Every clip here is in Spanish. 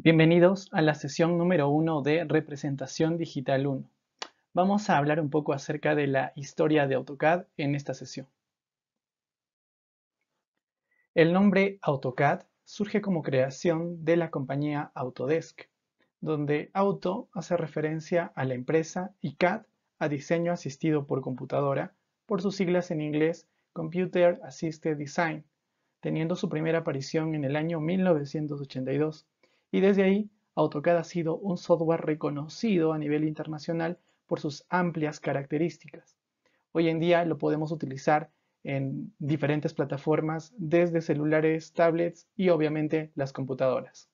Bienvenidos a la sesión número 1 de Representación Digital 1. Vamos a hablar un poco acerca de la historia de AutoCAD en esta sesión. El nombre AutoCAD surge como creación de la compañía Autodesk, donde auto hace referencia a la empresa y CAD a diseño asistido por computadora, por sus siglas en inglés Computer Assisted Design, teniendo su primera aparición en el año 1982 y desde ahí AutoCAD ha sido un software reconocido a nivel internacional por sus amplias características. Hoy en día lo podemos utilizar en diferentes plataformas, desde celulares, tablets y obviamente las computadoras.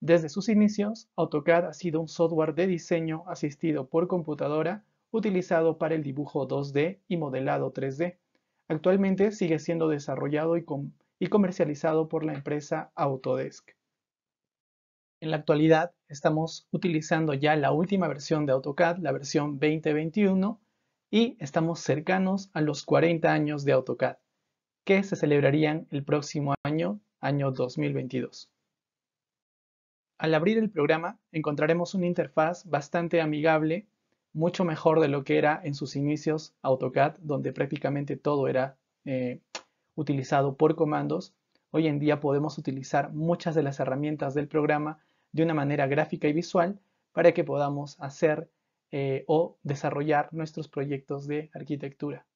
Desde sus inicios, AutoCAD ha sido un software de diseño asistido por computadora utilizado para el dibujo 2D y modelado 3D. Actualmente sigue siendo desarrollado y, y comercializado por la empresa Autodesk. En la actualidad estamos utilizando ya la última versión de AutoCAD, la versión 2021, y estamos cercanos a los 40 años de AutoCAD, que se celebrarían el próximo año, año 2022. Al abrir el programa encontraremos una interfaz bastante amigable, mucho mejor de lo que era en sus inicios AutoCAD, donde prácticamente todo era eh, utilizado por comandos. Hoy en día podemos utilizar muchas de las herramientas del programa de una manera gráfica y visual para que podamos hacer eh, o desarrollar nuestros proyectos de arquitectura.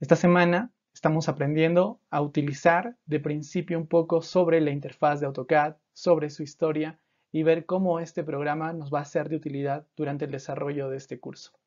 Esta semana estamos aprendiendo a utilizar de principio un poco sobre la interfaz de AutoCAD, sobre su historia y ver cómo este programa nos va a ser de utilidad durante el desarrollo de este curso.